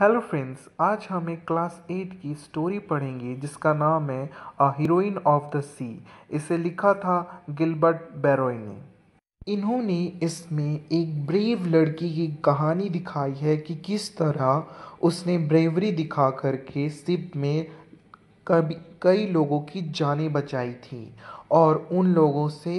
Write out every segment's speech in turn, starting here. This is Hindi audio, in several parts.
हेलो फ्रेंड्स आज हम एक क्लास एट की स्टोरी पढ़ेंगे जिसका नाम है a heroine of the sea इसे लिखा था गिलबर्ट बेरोय ने इन्होंने इसमें एक ब्रेव लड़की की कहानी दिखाई है कि किस तरह उसने ब्रेवरी दिखा करके सिप में कभी कई लोगों की जानें बचाई थी और उन लोगों से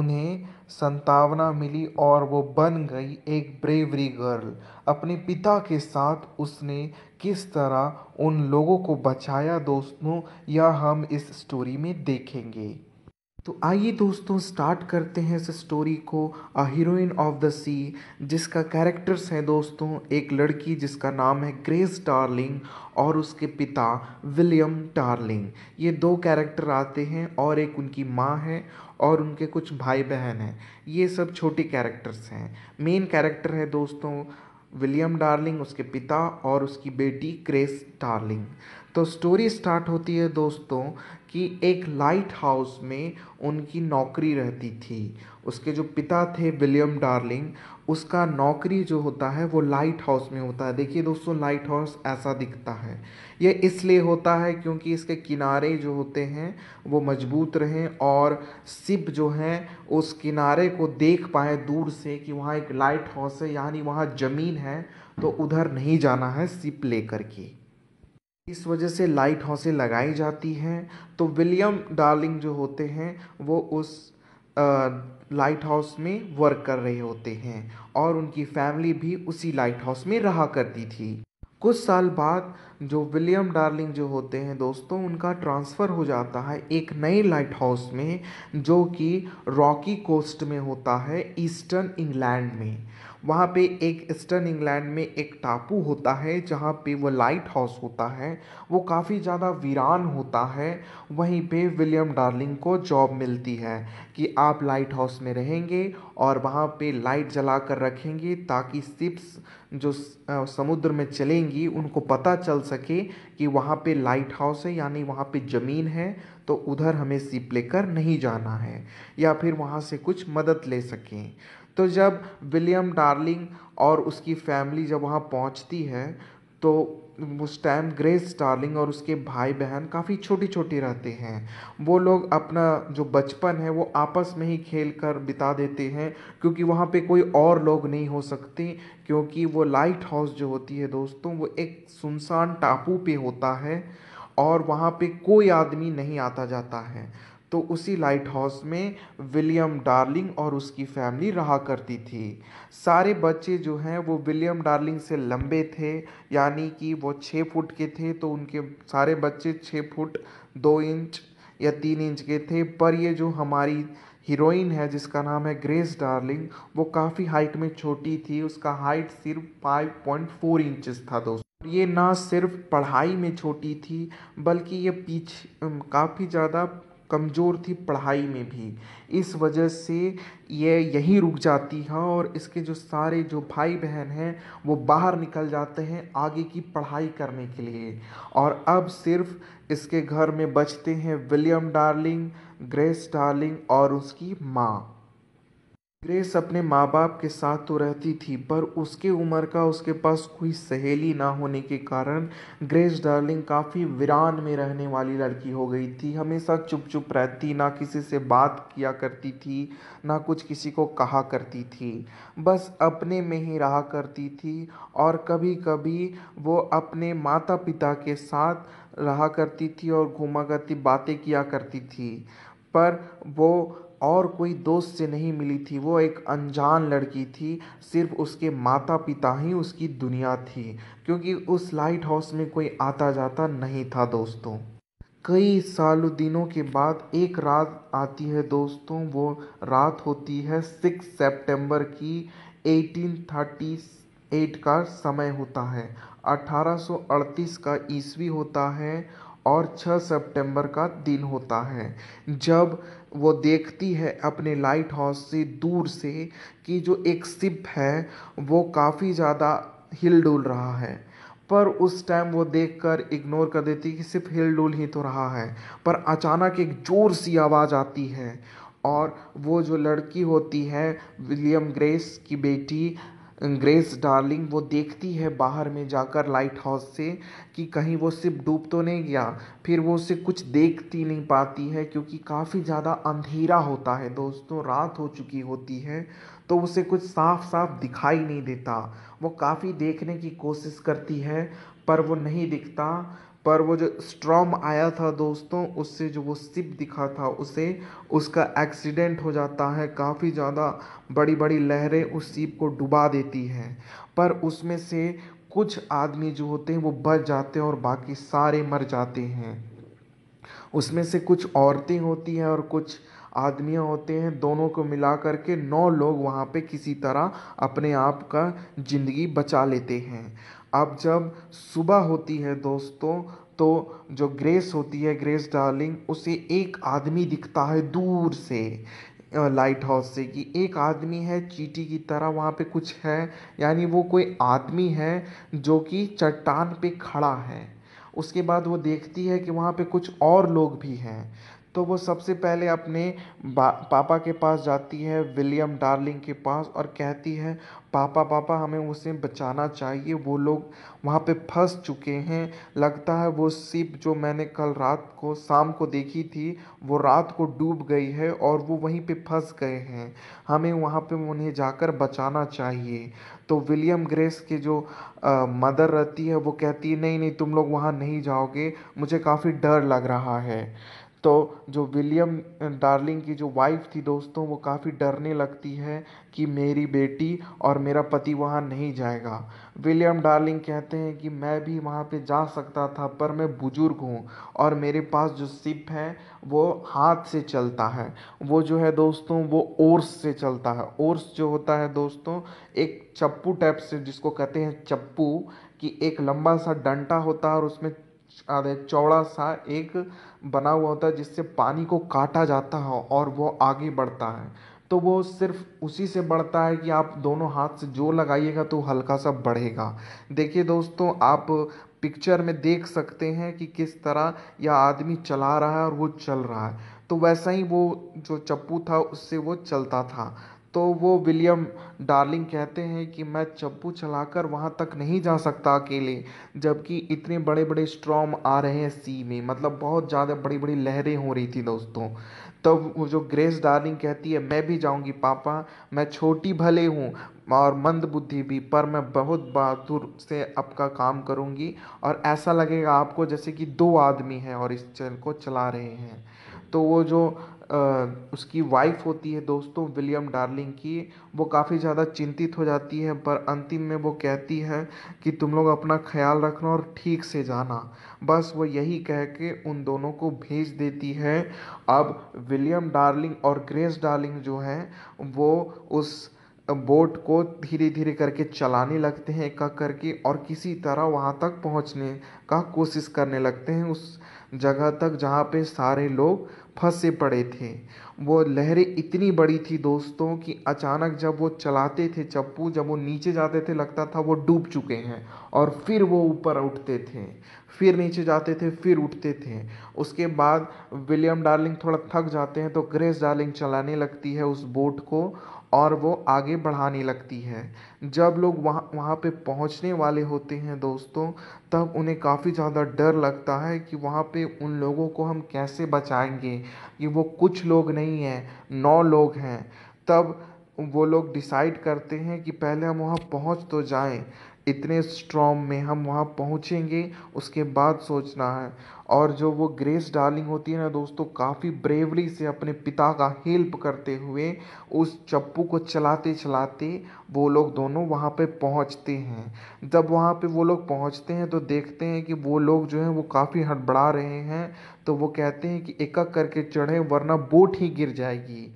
उन्हें संतावना मिली और वो बन गई एक ब्रेवरी गर्ल अपने पिता के साथ उसने किस तरह उन लोगों को बचाया दोस्तों यह हम इस स्टोरी में देखेंगे तो आइए दोस्तों स्टार्ट करते हैं इस स्टोरी को a heroine of the sea जिसका कैरेक्टर्स हैं दोस्तों एक लड़की जिसका नाम है ग्रेस टार्लिंग और उसके पिता विलियम टार्लिंग ये दो कैरेक्टर आते हैं और एक उनकी माँ है और उनके कुछ भाई बहन हैं ये सब छोटे कैरेक्टर्स हैं मेन कैरेक्टर है दोस्तों विलियम डार्लिंग उसके पिता और उसकी बेटी ग्रेस डार्लिंग तो स्टोरी स्टार्ट होती है दोस्तों कि एक लाइट हाउस में उनकी नौकरी रहती थी उसके जो पिता थे विलियम डार्लिंग उसका नौकरी जो होता है वो लाइट हाउस में होता है देखिए दोस्तों लाइट हाउस ऐसा दिखता है ये इसलिए होता है क्योंकि इसके किनारे जो होते हैं वो मजबूत रहें और सिप जो हैं उस किनारे को देख पाए दूर से कि वहाँ एक लाइट हाउस है यानी वहाँ ज़मीन है तो उधर नहीं जाना है सिप लेकर के इस वजह से लाइट हाउसें लगाई जाती हैं तो विलियम डार्लिंग जो होते हैं वो उस लाइट हाउस में वर्क कर रहे होते हैं और उनकी फैमिली भी उसी लाइट हाउस में रहा करती थी कुछ साल बाद जो विलियम डार्लिंग जो होते हैं दोस्तों उनका ट्रांसफ़र हो जाता है एक नए लाइट हाउस में जो कि रॉकी कोस्ट में होता है ईस्टर्न इंग्लैंड में वहाँ पे एक ईस्टर्न इंग्लैंड में एक टापू होता है जहाँ पे वो लाइट हाउस होता है वो काफ़ी ज़्यादा वीरान होता है वहीं पे विलियम डार्लिंग को जॉब मिलती है कि आप लाइट हाउस में रहेंगे और वहाँ पे लाइट जला कर रखेंगे ताकि सिप्स जो समुद्र में चलेंगी उनको पता चल सके कि वहाँ पे लाइट हाउस है यानी वहाँ पे ज़मीन है तो उधर हमें सिप लेकर नहीं जाना है या फिर वहाँ से कुछ मदद ले सकें तो जब विलियम डार्लिंग और उसकी फैमिली जब वहाँ पहुँचती है तो उस टाइम ग्रेस डार्लिंग और उसके भाई बहन काफ़ी छोटी छोटी रहते हैं वो लोग अपना जो बचपन है वो आपस में ही खेल कर बिता देते हैं क्योंकि वहाँ पे कोई और लोग नहीं हो सकते क्योंकि वो लाइट हाउस जो होती है दोस्तों वो एक सुनसान टापू पे होता है और वहाँ पे कोई आदमी नहीं आता जाता है तो उसी लाइट हाउस में विलियम डार्लिंग और उसकी फैमिली रहा करती थी सारे बच्चे जो हैं वो विलियम डार्लिंग से लंबे थे यानी कि वो छः फुट के थे तो उनके सारे बच्चे छः फुट दो इंच या तीन इंच के थे पर ये जो हमारी हीरोइन है जिसका नाम है ग्रेस डार्लिंग वो काफ़ी हाइट में छोटी थी उसका हाइट सिर्फ फाइव पॉइंट फोर इंचज़ था दोस्तों ये ना सिर्फ पढ़ाई में छोटी थी बल्कि ये पीछे काफ़ी ज़्यादा कमज़ोर थी पढ़ाई में भी इस वजह से ये यहीं रुक जाती है और इसके जो सारे जो भाई बहन हैं वो बाहर निकल जाते हैं आगे की पढ़ाई करने के लिए और अब सिर्फ इसके घर में बचते हैं विलियम डार्लिंग ग्रेस डार्लिंग और उसकी माँ ग्रेस अपने माँ बाप के साथ तो रहती थी पर उसके उम्र का उसके पास कोई सहेली ना होने के कारण ग्रेस डार्लिंग काफ़ी वीरान में रहने वाली लड़की हो गई थी हमेशा चुप चुप रहती ना किसी से बात किया करती थी ना कुछ किसी को कहा करती थी बस अपने में ही रहा करती थी और कभी कभी वो अपने माता पिता के साथ रहा करती थी और घूमा करती बातें किया करती थी पर वो और कोई दोस्त से नहीं मिली थी वो एक अनजान लड़की थी सिर्फ उसके माता पिता ही उसकी दुनिया थी क्योंकि उस लाइट हाउस में कोई आता जाता नहीं था दोस्तों कई सालों दिनों के बाद एक रात आती है दोस्तों वो रात होती है सिक्स सितंबर की 1838 का समय होता है 1838 का ईस्वी होता है और छः सेप्टेम्बर का दिन होता है जब वो देखती है अपने लाइट हाउस से दूर से कि जो एक सिप है वो काफ़ी ज़्यादा हिल डुल रहा है पर उस टाइम वो देखकर इग्नोर कर देती कि सिर्फ हिल डुल ही तो रहा है पर अचानक एक ज़ोर सी आवाज़ आती है और वो जो लड़की होती है विलियम ग्रेस की बेटी ग्रेस डार्लिंग वो देखती है बाहर में जाकर लाइट हाउस से कि कहीं वो सिर्फ डूब तो नहीं गया फिर वो उसे कुछ देखती नहीं पाती है क्योंकि काफ़ी ज़्यादा अंधेरा होता है दोस्तों रात हो चुकी होती है तो उसे कुछ साफ साफ दिखाई नहीं देता वो काफ़ी देखने की कोशिश करती है पर वो नहीं दिखता पर वो जो स्ट्रॉम आया था दोस्तों उससे जो वो सिप दिखा था उसे उसका एक्सीडेंट हो जाता है काफ़ी ज़्यादा बड़ी बड़ी लहरें उस सिप को डुबा देती हैं पर उसमें से कुछ आदमी जो होते हैं वो बच जाते हैं और बाकी सारे मर जाते हैं उसमें से कुछ औरतें होती हैं और कुछ आदमियाँ होते हैं दोनों को मिला करके नौ लोग वहाँ पे किसी तरह अपने आप का ज़िंदगी बचा लेते हैं अब जब सुबह होती है दोस्तों तो जो ग्रेस होती है ग्रेस डार्लिंग उसे एक आदमी दिखता है दूर से लाइट हाउस से कि एक आदमी है चीटी की तरह वहाँ पे कुछ है यानी वो कोई आदमी है जो कि चट्टान पे खड़ा है उसके बाद वो देखती है कि वहाँ पे कुछ और लोग भी हैं तो वो सबसे पहले अपने पापा के पास जाती है विलियम डार्लिंग के पास और कहती है पापा पापा हमें उसे बचाना चाहिए वो लोग वहाँ पे फंस चुके हैं लगता है वो सिप जो मैंने कल रात को शाम को देखी थी वो रात को डूब गई है और वो वहीं पे फंस गए हैं हमें वहाँ पे उन्हें जाकर बचाना चाहिए तो विलियम ग्रेस के जो आ, मदर रहती है वो कहती है नहीं नहीं तुम लोग वहाँ नहीं जाओगे मुझे काफ़ी डर लग रहा है तो जो विलियम डार्लिंग की जो वाइफ थी दोस्तों वो काफ़ी डरने लगती है कि मेरी बेटी और मेरा पति वहाँ नहीं जाएगा विलियम डार्लिंग कहते हैं कि मैं भी वहाँ पे जा सकता था पर मैं बुज़ुर्ग हूँ और मेरे पास जो सिप है वो हाथ से चलता है वो जो है दोस्तों वो ओर्स से चलता है ओर्स जो होता है दोस्तों एक चप्पू टाइप से जिसको कहते हैं चप्पू कि एक लंबा सा डंटा होता है और उसमें चौड़ा सा एक बना हुआ होता है जिससे पानी को काटा जाता है और वो आगे बढ़ता है तो वो सिर्फ उसी से बढ़ता है कि आप दोनों हाथ से जो लगाइएगा तो हल्का सा बढ़ेगा देखिए दोस्तों आप पिक्चर में देख सकते हैं कि किस तरह यह आदमी चला रहा है और वो चल रहा है तो वैसा ही वो जो चप्पू था उससे वो चलता था तो वो विलियम डार्लिंग कहते हैं कि मैं चप्पू चलाकर वहाँ तक नहीं जा सकता अकेले जबकि इतने बड़े बड़े स्ट्रॉम आ रहे हैं सी में मतलब बहुत ज़्यादा बड़ी बड़ी लहरें हो रही थी दोस्तों तब वो जो ग्रेस डार्लिंग कहती है मैं भी जाऊँगी पापा मैं छोटी भले हूँ और मंद बुद्धि भी पर मैं बहुत बहादुर से आपका काम करूँगी और ऐसा लगेगा आपको जैसे कि दो आदमी हैं और इस चल को चला रहे हैं तो वो जो उसकी वाइफ होती है दोस्तों विलियम डार्लिंग की वो काफ़ी ज़्यादा चिंतित हो जाती है पर अंतिम में वो कहती है कि तुम लोग अपना ख्याल रखना और ठीक से जाना बस वो यही कह के उन दोनों को भेज देती है अब विलियम डार्लिंग और ग्रेस डार्लिंग जो हैं वो उस बोट को धीरे धीरे करके चलाने लगते हैं एक करके और किसी तरह वहाँ तक पहुँचने का कोशिश करने लगते हैं उस जगह तक जहाँ पे सारे लोग फंसे पड़े थे वो लहरें इतनी बड़ी थी दोस्तों कि अचानक जब वो चलाते थे चप्पू जब वो नीचे जाते थे लगता था वो डूब चुके हैं और फिर वो ऊपर उठते थे फिर नीचे जाते थे फिर उठते थे उसके बाद विलियम डार्लिंग थोड़ा थक जाते हैं तो ग्रेस डार्लिंग चलाने लगती है उस बोट को और वो आगे बढ़ाने लगती है जब लोग वहाँ वहाँ पे पहुँचने वाले होते हैं दोस्तों तब उन्हें काफ़ी ज़्यादा डर लगता है कि वहाँ पे उन लोगों को हम कैसे बचाएंगे कि वो कुछ लोग नहीं हैं नौ लोग हैं तब वो लोग डिसाइड करते हैं कि पहले हम वहाँ पहुँच तो जाएं इतने स्ट्रॉन्ग में हम वहाँ पहुँचेंगे उसके बाद सोचना है और जो वो ग्रेस डार्लिंग होती है ना दोस्तों काफ़ी ब्रेवली से अपने पिता का हेल्प करते हुए उस चप्पू को चलाते चलाते वो लोग दोनों वहाँ पे पहुँचते हैं जब वहाँ पे वो लोग पहुँचते हैं तो देखते हैं कि वो लोग जो हैं वो काफ़ी हड़बड़ा रहे हैं तो वो कहते हैं कि एक करके चढ़े वरना बोट ही गिर जाएगी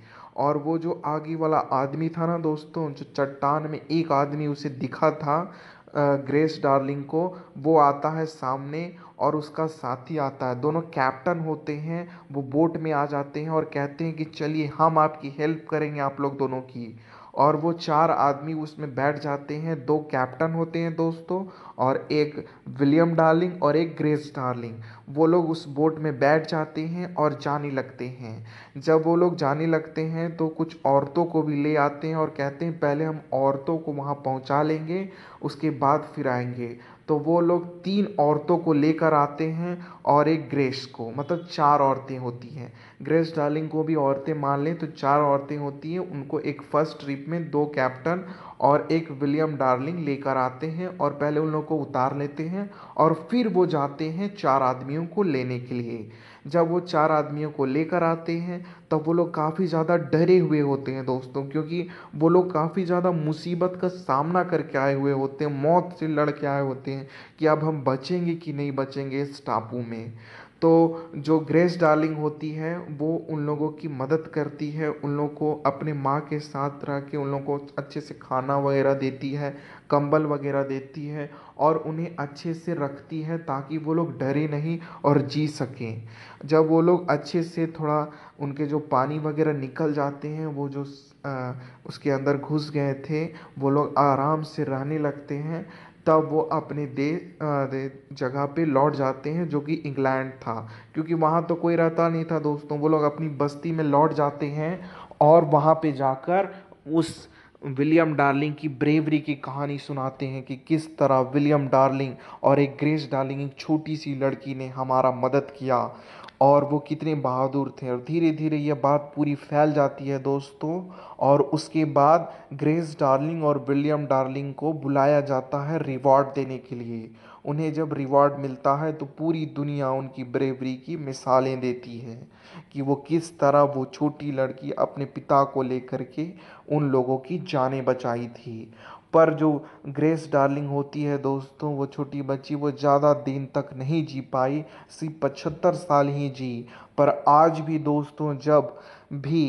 और वो जो आगे वाला आदमी था ना दोस्तों जो चट्टान में एक आदमी उसे दिखा था ग्रेस डार्लिंग को वो आता है सामने और उसका साथी आता है दोनों कैप्टन होते हैं वो बोट में आ जाते हैं और कहते हैं कि चलिए हम आपकी हेल्प करेंगे आप लोग दोनों की और वो चार आदमी उसमें बैठ जाते हैं दो कैप्टन होते हैं दोस्तों और एक विलियम डार्लिंग और एक ग्रेस डार्लिंग वो लोग उस बोट में बैठ जाते हैं और जाने लगते हैं जब वो लोग जाने लगते हैं तो कुछ औरतों को भी ले आते हैं और कहते हैं पहले हम औरतों को वहाँ पहुँचा लेंगे उसके बाद फिर आएंगे तो वो लोग तीन औरतों को लेकर आते हैं और एक ग्रेस को मतलब चार औरतें होती हैं ग्रेस डार्लिंग को भी औरतें मान लें तो चार औरतें होती हैं उनको एक फ़र्स्ट ट्रिप में दो कैप्टन और एक विलियम डार्लिंग लेकर आते हैं और पहले उन लोगों को उतार लेते हैं और फिर वो जाते हैं चार आदमियों को लेने के लिए जब वो चार आदमियों को लेकर आते हैं तब वो लोग काफ़ी ज़्यादा डरे हुए होते हैं दोस्तों क्योंकि वो लोग काफ़ी ज़्यादा मुसीबत का सामना करके आए हुए होते हैं मौत से लड़ के आए होते हैं कि अब हम बचेंगे कि नहीं बचेंगे इस टापू में तो जो ग्रेस डार्लिंग होती है वो उन लोगों की मदद करती है उन लोगों को अपने माँ के साथ रह के उन लोगों को अच्छे से खाना वगैरह देती है कंबल वगैरह देती है और उन्हें अच्छे से रखती है ताकि वो लोग डरे नहीं और जी सकें जब वो लोग अच्छे से थोड़ा उनके जो पानी वगैरह निकल जाते हैं वो जो आ, उसके अंदर घुस गए थे वो लोग आराम से रहने लगते हैं तब वो अपने दे जगह पे लौट जाते हैं जो कि इंग्लैंड था क्योंकि वहाँ तो कोई रहता नहीं था दोस्तों वो लोग अपनी बस्ती में लौट जाते हैं और वहाँ पे जाकर उस विलियम डार्लिंग की ब्रेवरी की कहानी सुनाते हैं कि किस तरह विलियम डार्लिंग और एक ग्रेस डार्लिंग एक छोटी सी लड़की ने हमारा मदद किया और वो कितने बहादुर थे और धीरे धीरे यह बात पूरी फैल जाती है दोस्तों और उसके बाद ग्रेस डार्लिंग और विलियम डार्लिंग को बुलाया जाता है रिवॉर्ड देने के लिए उन्हें जब रिवॉर्ड मिलता है तो पूरी दुनिया उनकी ब्रेवरी की मिसालें देती है कि वो किस तरह वो छोटी लड़की अपने पिता को लेकर के उन लोगों की जानें बचाई थी पर जो ग्रेस डार्लिंग होती है दोस्तों वो छोटी बच्ची वो ज़्यादा दिन तक नहीं जी पाई सिर्फ पचहत्तर साल ही जी पर आज भी दोस्तों जब भी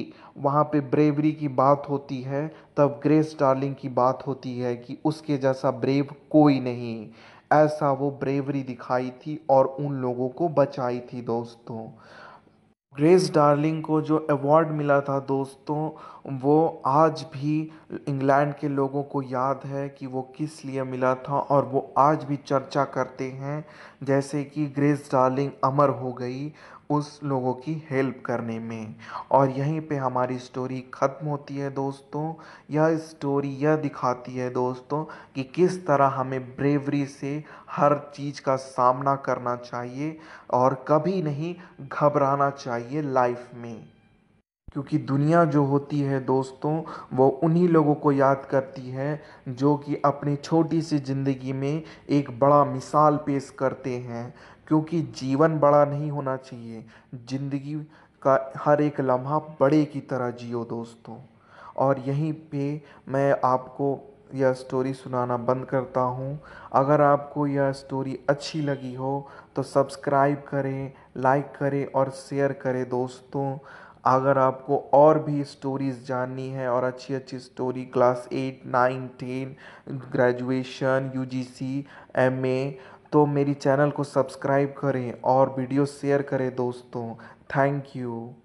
वहाँ पे ब्रेवरी की बात होती है तब ग्रेस डार्लिंग की बात होती है कि उसके जैसा ब्रेव कोई नहीं ऐसा वो ब्रेवरी दिखाई थी और उन लोगों को बचाई थी दोस्तों ग्रेस डार्लिंग को जो अवार्ड मिला था दोस्तों वो आज भी इंग्लैंड के लोगों को याद है कि वो किस लिए मिला था और वो आज भी चर्चा करते हैं जैसे कि ग्रेस डार्लिंग अमर हो गई उस लोगों की हेल्प करने में और यहीं पे हमारी स्टोरी ख़त्म होती है दोस्तों यह स्टोरी यह दिखाती है दोस्तों कि किस तरह हमें ब्रेवरी से हर चीज़ का सामना करना चाहिए और कभी नहीं घबराना चाहिए लाइफ में क्योंकि दुनिया जो होती है दोस्तों वो उन्हीं लोगों को याद करती है जो कि अपनी छोटी सी ज़िंदगी में एक बड़ा मिसाल पेश करते हैं क्योंकि जीवन बड़ा नहीं होना चाहिए ज़िंदगी का हर एक लम्हा बड़े की तरह जियो दोस्तों और यहीं पे मैं आपको यह स्टोरी सुनाना बंद करता हूँ अगर आपको यह स्टोरी अच्छी लगी हो तो सब्सक्राइब करें लाइक करें और शेयर करें दोस्तों अगर आपको और भी स्टोरीज़ जाननी है और अच्छी अच्छी story class eight nine ten graduation UGC MA तो मेरी चैनल को सब्सक्राइब करें और वीडियो शेयर करें दोस्तों थैंक यू